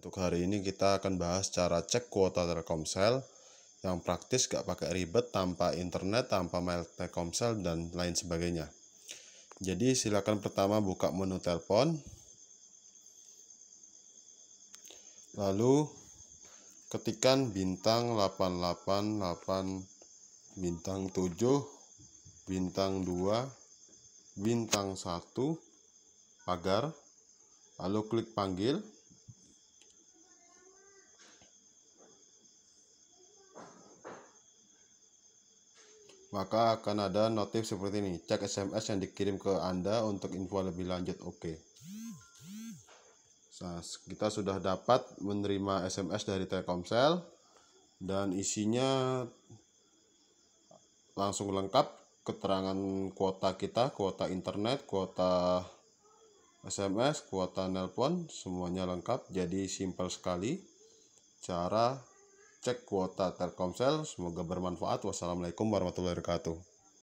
Untuk hari ini kita akan bahas cara cek kuota Telkomsel yang praktis gak pakai ribet tanpa internet, tanpa mail Telkomsel dan lain sebagainya. Jadi silakan pertama buka menu telepon. Lalu ketikan bintang 888 bintang 7 bintang 2 bintang 1 pagar lalu klik panggil maka akan ada notif seperti ini. Cek SMS yang dikirim ke Anda untuk info lebih lanjut. Oke. Okay. Nah, kita sudah dapat menerima SMS dari Telkomsel dan isinya langsung lengkap keterangan kuota kita, kuota internet, kuota SMS, kuota nelpon, semuanya lengkap. Jadi simpel sekali cara cek kuota Telkomsel. Semoga bermanfaat. Wassalamualaikum warahmatullahi wabarakatuh.